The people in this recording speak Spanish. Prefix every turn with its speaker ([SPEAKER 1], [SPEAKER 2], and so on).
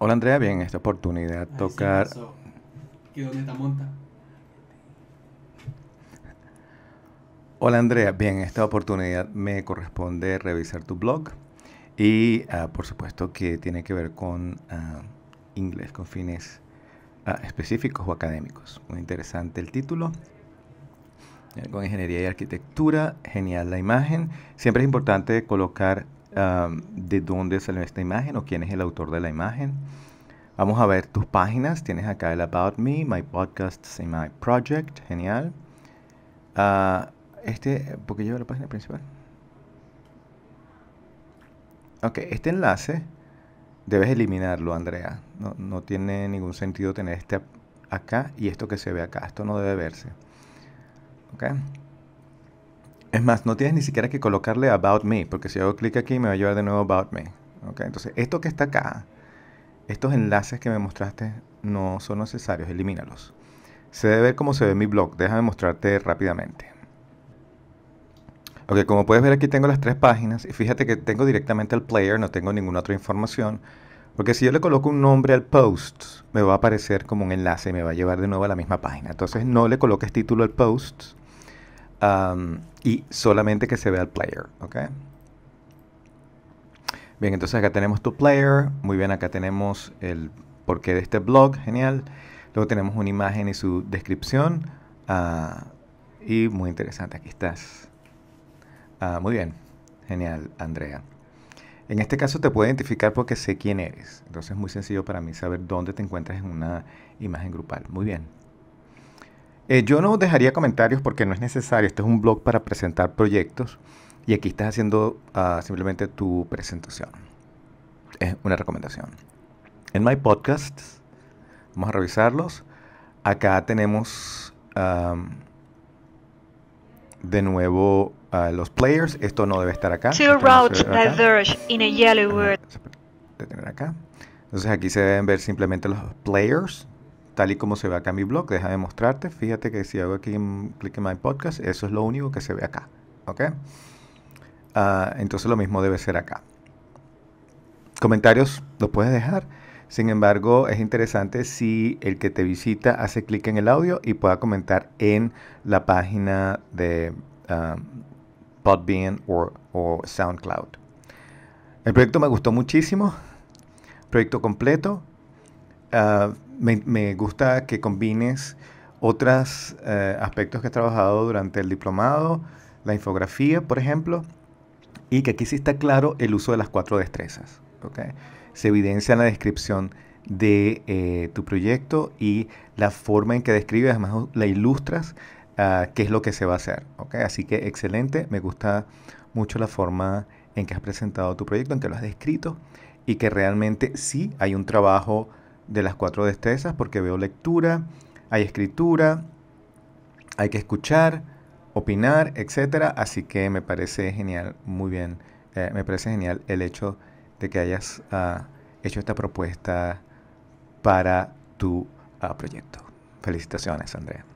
[SPEAKER 1] Hola Andrea, bien, esta oportunidad tocar... Hola Andrea, bien, esta oportunidad me corresponde revisar tu blog y ah, por supuesto que tiene que ver con ah, inglés, con fines ah, específicos o académicos. Muy interesante el título. Con ingeniería y arquitectura, genial la imagen. Siempre es importante colocar de dónde salió esta imagen o quién es el autor de la imagen. Vamos a ver tus páginas. Tienes acá el About Me, My Podcasts y My Project. Genial. Ah, este, porque yo la página principal. Ok, este enlace debes eliminarlo, Andrea. No, no, tiene ningún sentido tener este acá y esto que se ve acá. Esto no debe verse. Okay. Es más, no tienes ni siquiera que colocarle About Me, porque si hago clic aquí me va a llevar de nuevo About Me. entonces, esto que está acá, estos enlaces que me mostraste no son necesarios, elimínalos. Se debe ver cómo se ve mi blog, déjame mostrarte rápidamente. Ok, como puedes ver aquí tengo las tres páginas y fíjate que tengo directamente al player, no tengo ninguna otra información. Porque si yo le coloco un nombre al post, me va a aparecer como un enlace y me va a llevar de nuevo a la misma página. Entonces no le coloques título al post Um, y solamente que se vea el player, ¿ok? Bien, entonces acá tenemos tu player. Muy bien, acá tenemos el porqué de este blog. Genial. Luego tenemos una imagen y su descripción. Ah, y muy interesante, aquí estás. Ah, muy bien. Genial, Andrea. En este caso te puedo identificar porque sé quién eres. Entonces es muy sencillo para mí saber dónde te encuentras en una imagen grupal. Muy bien. Eh, yo no dejaría comentarios porque no es necesario. Este es un blog para presentar proyectos y aquí estás haciendo ah, simplemente tu presentación. Es una recomendación. En My Podcasts, vamos a revisarlos. Acá tenemos de nuevo los players. Esto no debe estar acá. Este diverge in a yellow acá. Entonces aquí se deben ver simplemente los players tal y como se ve acá en mi blog. deja de mostrarte. Fíjate que si hago aquí en clic en My Podcast, eso es lo único que se ve acá. ¿Ok? Ah, entonces lo mismo debe ser acá. Comentarios los puedes dejar. Sin embargo, es interesante si el que te visita hace clic en el audio y pueda comentar en la página de um, Podbean o SoundCloud. El proyecto me gustó muchísimo. Proyecto completo. Ah, me, gusta que combines otros eh, aspectos que he trabajado durante el diplomado, la infografía, por ejemplo, y que aquí sí está claro el uso de las cuatro destrezas. ¿okay? Se evidencia en la descripción de eh, tu proyecto y la forma en que describes, además la ilustras, ah, qué es lo que se va a hacer. ¿okay? Así que excelente, me gusta mucho la forma en que has presentado tu proyecto, en que lo has descrito y que realmente sí hay un trabajo de las cuatro destrezas porque veo lectura, hay escritura, hay que escuchar, opinar, etcétera. Así que me parece genial, muy bien, eh, me parece genial el hecho de que hayas ah, hecho esta propuesta para tu ah, proyecto. Felicitaciones, Andrea.